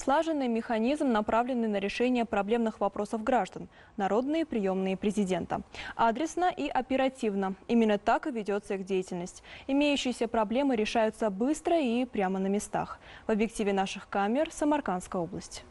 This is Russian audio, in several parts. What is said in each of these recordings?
Слаженный механизм, направленный на решение проблемных вопросов граждан. Народные приемные президента. Адресно и оперативно. Именно так и ведется их деятельность. Имеющиеся проблемы решаются быстро и прямо на местах. В объективе наших камер Самаркандская область.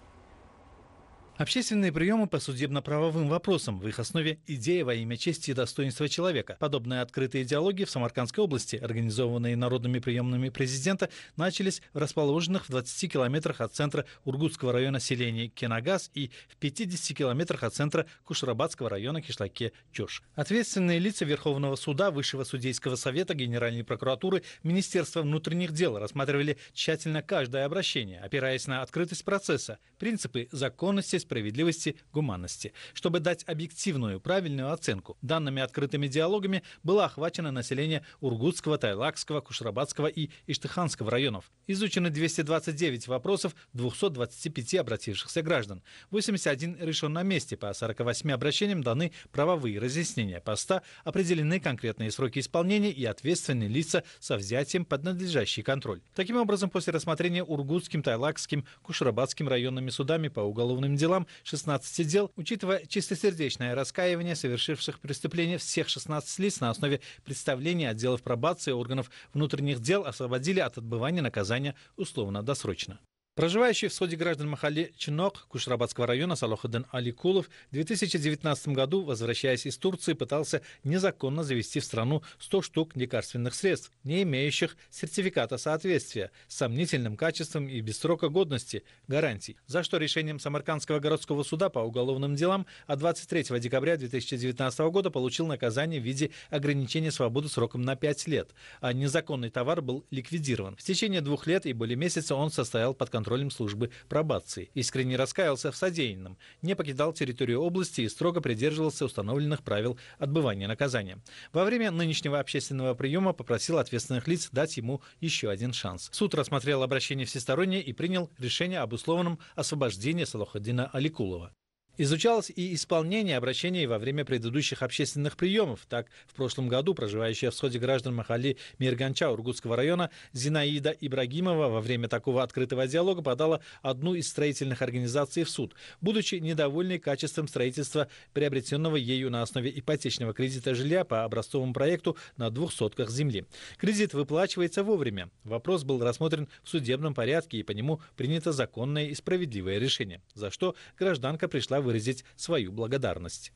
Общественные приемы по судебно-правовым вопросам. В их основе идея во имя чести и достоинства человека. Подобные открытые диалоги в Самаркандской области, организованные народными приемными президента, начались в расположенных в 20 километрах от центра Ургутского района селения Кенагаз и в 50 километрах от центра Кушарабадского района Кишлаке-Чуш. Ответственные лица Верховного суда, Высшего судейского совета, Генеральной прокуратуры, Министерства внутренних дел рассматривали тщательно каждое обращение, опираясь на открытость процесса, принципы законности, справедливости, гуманности. Чтобы дать объективную, правильную оценку, данными открытыми диалогами было охвачено население Ургутского, Тайлакского, Кушрабадского и Иштыханского районов. Изучены 229 вопросов 225 обратившихся граждан. 81 решен на месте, по 48 обращениям даны правовые разъяснения поста, определены конкретные сроки исполнения и ответственные лица со взятием под надлежащий контроль. Таким образом, после рассмотрения Ургутским, Тайлакским, Кушрабадским районными судами по уголовным делам делам 16 дел, учитывая чистосердечное раскаяние совершивших преступления, всех 16 лиц на основе представления отделов пробации органов внутренних дел освободили от отбывания наказания условно-досрочно. Проживающий в Соде граждан Махали Чинок Кушрабадского района Салохаден Аликулов в 2019 году, возвращаясь из Турции, пытался незаконно завести в страну 100 штук лекарственных средств, не имеющих сертификата соответствия, с сомнительным качеством и без срока годности, гарантий, за что решением Самаркандского городского суда по уголовным делам от 23 декабря 2019 года получил наказание в виде ограничения свободы сроком на 5 лет, а незаконный товар был ликвидирован. В течение двух лет и более месяца он состоял под контролем контролем службы пробации. Искренне раскаялся в содеянном, не покидал территорию области и строго придерживался установленных правил отбывания наказания. Во время нынешнего общественного приема попросил ответственных лиц дать ему еще один шанс. Суд рассмотрел обращение всесторонне и принял решение об условном освобождении Салохадина Аликулова. Изучалось и исполнение обращений во время предыдущих общественных приемов. Так, в прошлом году проживающая в сходе граждан Махали Мирганча Ургутского района Зинаида Ибрагимова во время такого открытого диалога подала одну из строительных организаций в суд, будучи недовольной качеством строительства, приобретенного ею на основе ипотечного кредита жилья по образцовому проекту на двух сотках земли. Кредит выплачивается вовремя. Вопрос был рассмотрен в судебном порядке, и по нему принято законное и справедливое решение, за что гражданка пришла в выразить свою благодарность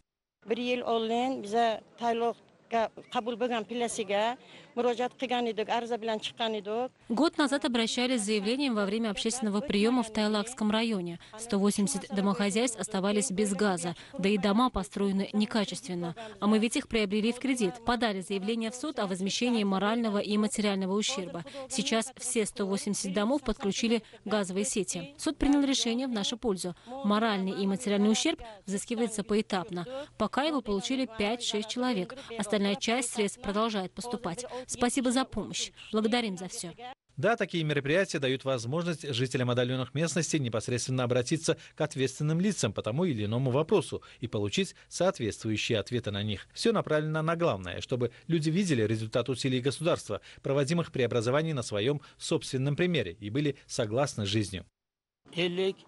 qabul bo'lgan pillasiga murojaat qilgan edik ariza bilan год назад обращались с заявлением во время общественного приема в тайлакском районе 180 домохозяйств оставались без газа да и дома построены некачественно а мы ведь их приобрели в кредит подали заявление в суд о возмещении морального и материального ущерба сейчас все 180 домов подключили газовые сети суд принял решение в нашу пользу моральный и материальный ущерб взыскивается поэтапно пока его получили 5-6 человек остальные значительная часть средств продолжает поступать. Спасибо за помощь. Благодарим за все. Да, такие мероприятия дают возможность жителям отдаленных местностей непосредственно обратиться к ответственным лицам по тому или иному вопросу и получить соответствующие ответы на них. Все направлено на главное, чтобы люди видели результат усилий государства, проводимых преобразований на своем собственном примере и были согласны с жизнью. 50-55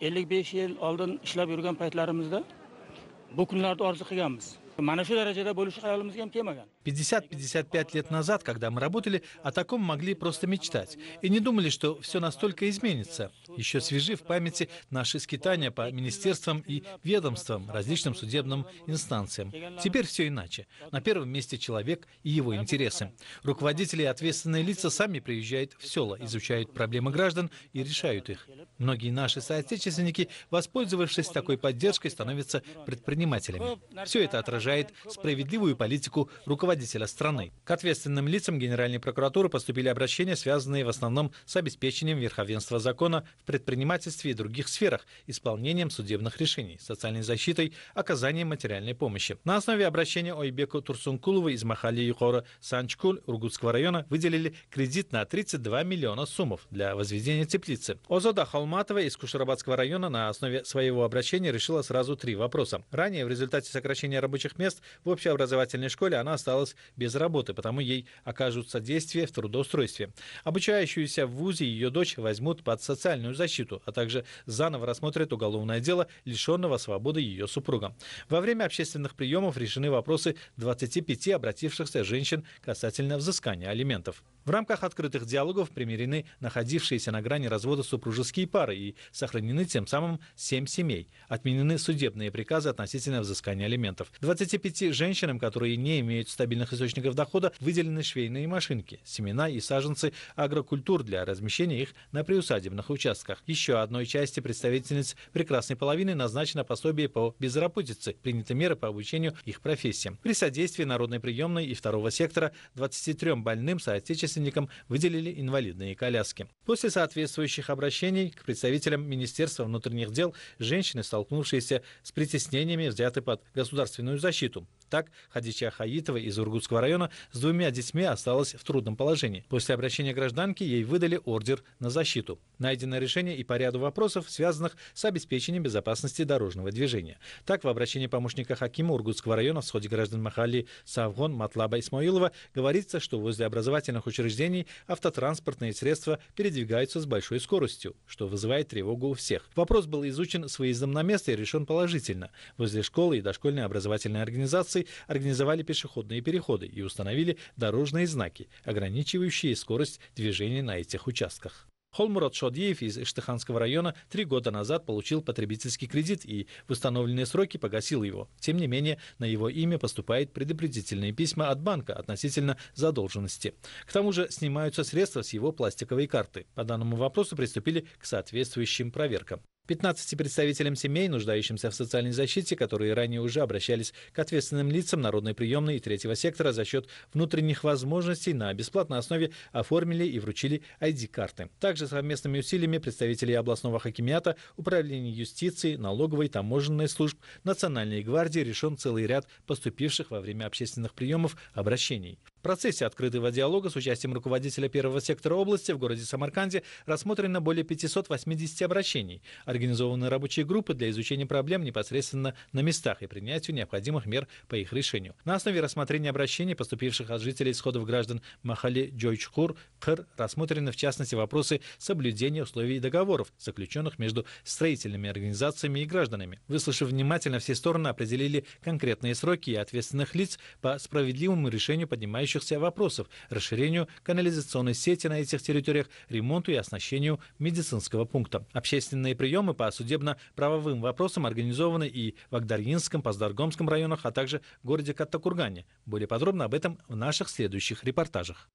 yil mana shu darajada bo'lishi xayolimizga ham kelmagan 50-55 лет назад, когда мы работали, о таком могли просто мечтать. И не думали, что все настолько изменится. Еще свежи в памяти наши скитания по министерствам и ведомствам, различным судебным инстанциям. Теперь все иначе. На первом месте человек и его интересы. Руководители и ответственные лица сами приезжают в села, изучают проблемы граждан и решают их. Многие наши соотечественники, воспользовавшись такой поддержкой, становятся предпринимателями. Все это отражает справедливую политику руководителей руководителя страны. К ответственным лицам Генеральной прокуратуры поступили обращения, связанные в основном с обеспечением верховенства закона в предпринимательстве и других сферах, исполнением судебных решений, социальной защитой, оказанием материальной помощи. На основе обращения Ойбеку Турсункулова из Махали Юхора Санчкуль Ургутского района выделили кредит на 32 миллиона суммов для возведения теплицы. Озода Халматова из Кушарабадского района на основе своего обращения решила сразу три вопроса. Ранее в результате сокращения рабочих мест в общеобразовательной школе она стала осталась без работы, потому ей окажут содействие в трудоустройстве. Обучающуюся в ВУЗе ее дочь возьмут под социальную защиту, а также заново рассмотрят уголовное дело лишенного свободы ее супруга. Во время общественных приемов решены вопросы 25 обратившихся женщин касательно взыскания алиментов. В рамках открытых диалогов примирены находившиеся на грани развода супружеские пары и сохранены тем самым семь семей. Отменены судебные приказы относительно взыскания алиментов. 25 женщинам, которые не имеют стабильности стабильных источников дохода выделены швейные машинки, семена и саженцы агрокультур для размещения их на приусадебных участках. Еще одной части представительниц прекрасной половины назначено пособие по безработице, приняты меры по обучению их профессиям. При содействии народной приемной и второго сектора 23 больным соотечественникам выделили инвалидные коляски. После соответствующих обращений к представителям Министерства внутренних дел женщины, столкнувшиеся с притеснениями, взяты под государственную защиту. Так, Хадича Хаитова из Иркутского района с двумя детьми осталась в трудном положении. После обращения гражданки ей выдали ордер на защиту. Найдено решение и по ряду вопросов, связанных с обеспечением безопасности дорожного движения. Так, в обращении помощника Хакима Ургутского района в сходе граждан Махали Савгон Матлаба Исмаилова говорится, что возле образовательных учреждений автотранспортные средства передвигаются с большой скоростью, что вызывает тревогу у всех. Вопрос был изучен с выездом на место и решен положительно. Возле школы и дошкольной образовательной организации организовали пешеходные переходы и установили дорожные знаки, ограничивающие скорость движения на этих участках. Холмурат Шодеев из Иштыханского района три года назад получил потребительский кредит и в установленные сроки погасил его. Тем не менее, на его имя поступают предупредительные письма от банка относительно задолженности. К тому же снимаются средства с его пластиковой карты. По данному вопросу приступили к соответствующим проверкам. 15 представителям семей, нуждающимся в социальной защите, которые ранее уже обращались к ответственным лицам народной приемной и третьего сектора за счет внутренних возможностей на бесплатной основе оформили и вручили ID-карты. Также совместными усилиями представителей областного хакимиата, управления юстиции, налоговой, таможенной служб, Национальной гвардии решен целый ряд поступивших во время общественных приемов обращений процессе открытого диалога с участием руководителя первого сектора области в городе Самарканде рассмотрено более 580 обращений. Организованы рабочие группы для изучения проблем непосредственно на местах и принятию необходимых мер по их решению. На основе рассмотрения обращений, поступивших от жителей сходов граждан Махали Джойчхур, Кыр, рассмотрены в частности вопросы соблюдения условий договоров, заключенных между строительными организациями и гражданами. Выслушав внимательно все стороны, определили конкретные сроки и ответственных лиц по справедливому решению поднимающихся касающихся вопросов расширению канализационной сети на этих территориях, ремонту и оснащению медицинского пункта. Общественные приемы по судебно-правовым вопросам организованы и в Агдарьинском, Паздаргомском районах, а также в городе Каттакургане. Более подробно об этом в наших следующих репортажах.